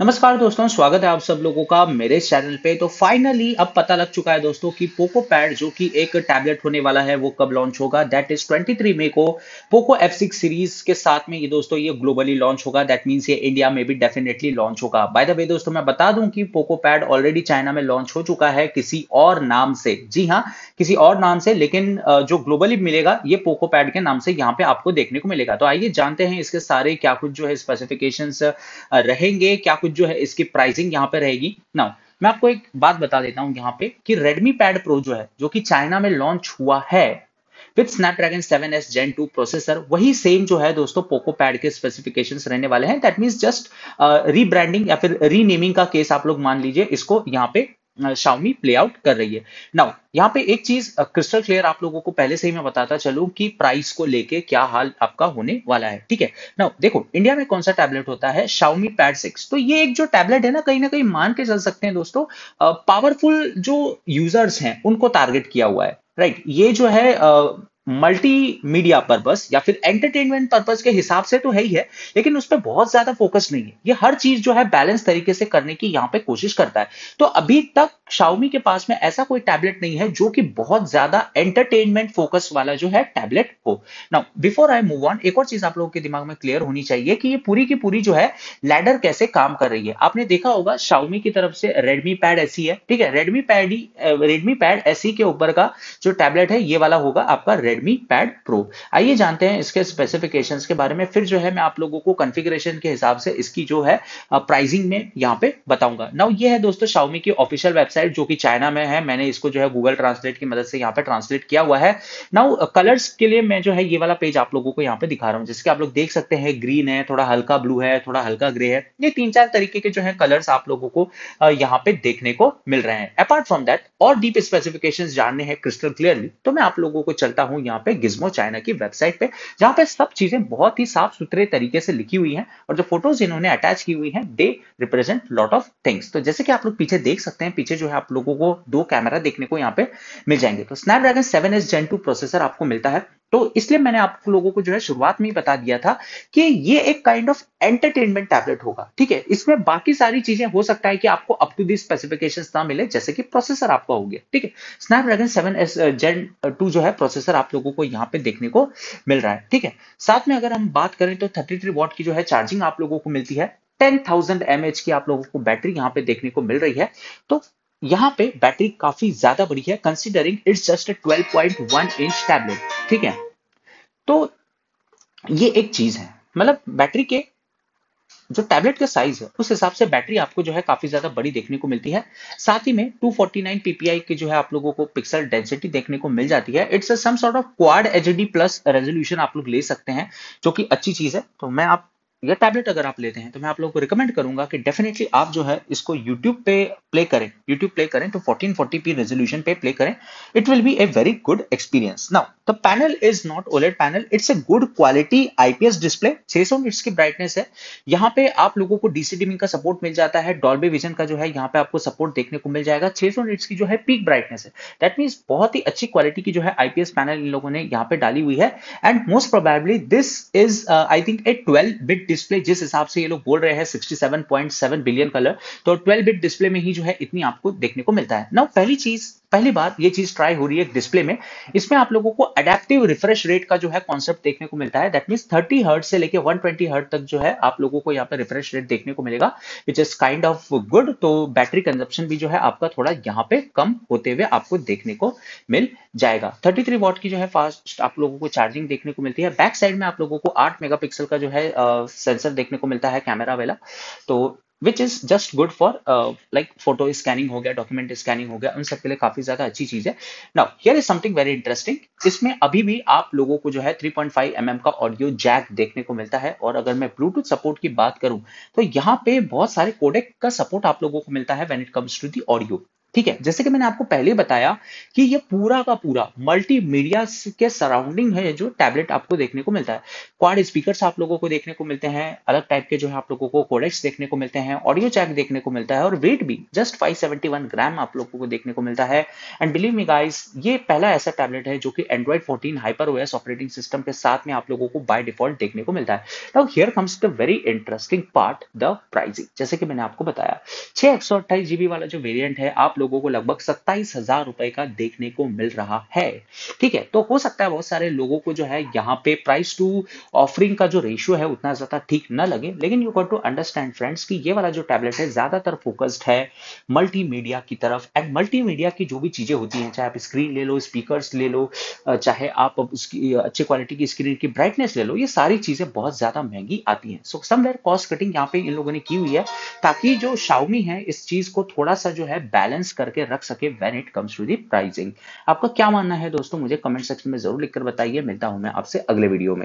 नमस्कार दोस्तों स्वागत है आप सब लोगों का मेरे चैनल पे तो फाइनली अब पता लग चुका है दोस्तों कि पोको पैड जो कि एक टैबलेट होने वाला है वो कब लॉन्च होगा दैट इज 23 मई को पोको F6 सीरीज के साथ में ये दोस्तों ये ग्लोबली लॉन्च होगा दैट मीन्स ये इंडिया में भी डेफिनेटली लॉन्च होगा बाय द वे दोस्तों मैं बता दूं कि पोको पैड ऑलरेडी चाइना में लॉन्च हो चुका है किसी और नाम से जी हाँ किसी और नाम से लेकिन जो ग्लोबली मिलेगा ये पोको पैड के नाम से यहाँ पे आपको देखने को मिलेगा तो आइए जानते हैं इसके सारे क्या कुछ जो है स्पेसिफिकेशन रहेंगे क्या कुछ जो है इसकी प्राइसिंग यहाँ पे रहेगी ना मैं आपको एक बात बता देता हूँ यहाँ पे कि Redmi Pad Pro जो है जो कि चाइना में लॉन्च हुआ है with Snapdragon 7s Gen 2 processor वही सेम जो है दोस्तों पोको पैड के स्पेसिफिकेशन रहने वाले हैं दैट मींस जस्ट रीब्रांडिंग या फिर रीनेमिंग का केस आप लोग मान लीजिए इसको यहाँ पे शाउमी प्ले आउट कर रही है नाउ यहाँ पे एक चीज क्रिस्टल क्लियर आप लोगों को पहले से ही मैं बताता चलू कि प्राइस को लेके क्या हाल आपका होने वाला है ठीक है नाउ देखो इंडिया में कौन सा टैबलेट होता है शाउमी पैड सिक्स तो ये एक जो टैबलेट है ना कहीं ना कहीं मान के चल सकते हैं दोस्तों पावरफुल जो यूजर्स हैं उनको टारगेट किया हुआ है राइट right. ये जो है मल्टी मीडिया पर्पज या फिर एंटरटेनमेंट पर्पज के हिसाब से तो है ही है लेकिन उस पर बहुत ज्यादा फोकस नहीं है ये हर चीज जो है बैलेंस तरीके से करने की यहाँ पे कोशिश करता है तो अभी तक शाउमी के पास में ऐसा कोई टैबलेट नहीं है जो कि बहुत ज्यादा एंटरटेनमेंट फोकस वाला जो है टैबलेट हो now before I move on एक और चीज आप लोगों के दिमाग में क्लियर होनी चाहिए कि ये पूरी की पूरी जो है लैडर कैसे काम कर रही है आपने देखा होगा शाउमी की तरफ से रेडमी पैड ऐसी है ठीक है रेडमी पैड ही रेडमी पैड ऐसी के ऊपर का जो टैबलेट है ये वाला होगा आपका रेडमी Redmi Pad Pro आइए जानते हैं इसके स्पेसिफिकेशंस के बारे में फिर जो है मैं आप लोगों को कॉन्फ़िगरेशन के हिसाब से इसकी जो है प्राइसिंग में यहाँ पे बताऊंगा नाउ ये है दोस्तों शाओमी की ऑफिशियल वेबसाइट जो कि चाइना में है मैंने इसको जो है गूगल ट्रांसलेट की मदद से यहाँ पे ट्रांसलेट किया हुआ है नाउ कलर्स के लिए मैं जो है ये वाला पेज आप लोगों को यहाँ पे दिखा रहा हूँ जिसके आप लोग देख सकते हैं ग्रीन है थोड़ा हल्का ब्लू है थोड़ा हल्का ग्रे है ये तीन चार तरीके के जो है कलर्स आप लोगों को यहाँ पे देखने को मिल रहे हैं अपार्ट फ्रॉम दैट और डीप स्पेसिफिकेशन जानने हैं क्रिस्टल क्लियरली तो मैं आप लोगों को चलता हूँ यहाँ पे गिजमो चाइना की वेबसाइट पे जहाँ पे सब चीजें बहुत ही साफ सुथरे तरीके से लिखी हुई है और जो फोटोज इन्होंने अटैच की हुई है they represent lot of things तो जैसे कि आप लोग पीछे देख सकते हैं पीछे जो है आप लोगों को दो कैमरा देखने को यहाँ पे मिल जाएंगे तो Snapdragon seven S gen two processor आपको मिलता है तो इसलिए मैंने आप लोगों को जो है शुरुआत में ही बता दिया था कि ये एक काइंड ऑफ एंटरटेनमेंट टैबलेट होगा ठीक है इसमें बाकी सारी चीजें हो सकता है कि आपको अप टू दी स्पेसिफिकेशन ना मिले जैसे कि प्रोसेसर आपका हो गया ठीक है Snapdragon seven S gen two जो है प्रोसेसर आप लोगों को यहाँ पे देखने को मिल रहा है ठीक है साथ में अगर हम बात करें तो थर्टी थ्री वॉट की जो है चार्जिंग आप लोगों को मिलती है 10,000 mAh की आप लोगों को बैटरी यहाँ पे देखने को मिल रही है तो यहाँ पे बैटरी काफी ज्यादा बड़ी है considering it's just twelve point one inch tablet ठीक है तो ये एक चीज है मतलब बैटरी के जो टैबलेट का साइज है उस हिसाब से बैटरी आपको जो है काफी ज्यादा बड़ी देखने को मिलती है साथ ही में 249 ppi के जो है आप लोगों को पिक्सल डेंसिटी देखने को मिल जाती है it's a some sort of quad H plus resolution आप लोग ले सकते हैं जो कि अच्छी चीज है तो मैं आप ये टैबलेट अगर आप लेते हैं तो मैं आप लोग को रिकमेंड करूंगा कि डेफिनेटली आप जो है इसको यूट्यूब पे प्ले करें यूट्यूब प्ले करें तो 1440p रेजोल्यूशन पे प्ले करें it will be a very good experience now the panel is not OLED panel it's a good quality IPS display सौ मिनट्स की ब्राइटनेस है यहाँ पे आप लोगों को डीसी डीमिंग का सपोर्ट मिल जाता है डॉल्बी विजन का जो है यहाँ पे आपको सपोर्ट देखने को मिल जाएगा सौ मिनट्स की जो है पीक ब्राइटनेस है दैट मीन्स बहुत ही अच्छी क्वालिटी की जो है आईपीएस पैनल इन लोगों ने यहाँ पे डाली हुई है and most probably this is I think a twelve bit display जिस हिसाब से ये लोग बोल रहे हैं 67.7 बिलियन कलर तो 12 बिट डिस्प्ले में ही जो है इतनी आपको देखने को मिलता है ना पहली चीज पहली बात ये चीज ट्राई हो रही है डिस्प्ले में इसमें आप लोगों को अडेप्टिव रिफ्रेश रेट का जो है कॉन्सेप्ट देखने को मिलता है दैट मीन थर्टी हर्ट से लेके 120 ट्वेंटी हर्ट तक जो है आप लोगों को यहाँ पे रिफ्रेश रेट देखने को मिलेगा which is kind of good तो बैटरी कंजप्शन भी जो है आपका थोड़ा यहाँ पे कम होते हुए आपको देखने को मिल जाएगा थर्टी थ्री की जो है फास्ट आप लोगों को चार्जिंग देखने को मिलती है बैक साइड में आप लोगों को आठ मेगा का जो है सेंसर देखने को मिलता है कैमरा वाला तो which is just good for like photo scanning हो गया डॉक्यूमेंट स्कैनिंग हो गया उन सबके लिए काफी ज्यादा अच्छी चीज है now here is something very interesting इसमें अभी भी आप लोगों को जो है 3.5 पॉइंट mm का ऑडियो जैक देखने को मिलता है और अगर मैं ब्लूटूथ सपोर्ट की बात करूं तो यहाँ पे बहुत सारे कोडेक का सपोर्ट आप लोगों को मिलता है when it comes to the audio ठीक है जैसे कि मैंने आपको पहले बताया कि ये पूरा का पूरा मल्टीमीडिया के सराउंडिंग है जो टैबलेट आपको देखने को मिलता है क्वाड स्पीकर्स आप लोगों को देखने को मिलते हैं अलग टाइप के जो है आप लोगों को कोडेक्स देखने को मिलते हैं ऑडियो चैक देखने को मिलता है और वेट भी जस्ट 571 ग्राम आप लोगों को देखने को मिलता है एंड बिलीव मी गाइस ये पहला ऐसा टैबलेट है जो कि Android fourteen Hyper OS operating system के साथ में आप लोगों को बाय डिफॉल्ट देखने को मिलता है now here comes the very interesting part the pricing जैसे कि मैंने आपको बताया छह एक वाला जो वेरियंट है आप लोग लोगों को लगभग सत्ताईस हजार रुपए का देखने को मिल रहा है ठीक है तो हो सकता है बहुत सारे लोगों को जो है यहाँ पे प्राइस टू ऑफरिंग का जो रेशियो है उतना ज्यादा ठीक ना लगे लेकिन you got to understand friends कि ये वाला जो टैबलेट है ज्यादातर फोकस्ड है मल्टीमीडिया की तरफ एंड मल्टीमीडिया की जो भी चीजें होती हैं चाहे आप स्क्रीन ले लो स्पीकर ले लो चाहे आप उसकी अच्छे क्वालिटी की स्क्रीन की ब्राइटनेस ले लो ये सारी चीजें बहुत ज्यादा महंगी आती हैं सो समवेयर कॉस्ट कटिंग यहाँ पे इन लोगों ने की हुई है ताकि जो शाउमी है इस चीज को थोड़ा सा जो है बैलेंस करके रख सके when it comes to the pricing आपका क्या मानना है दोस्तों मुझे कमेंट सेक्शन में जरूर लिखकर बताइए मिलता हूं मैं आपसे अगले वीडियो में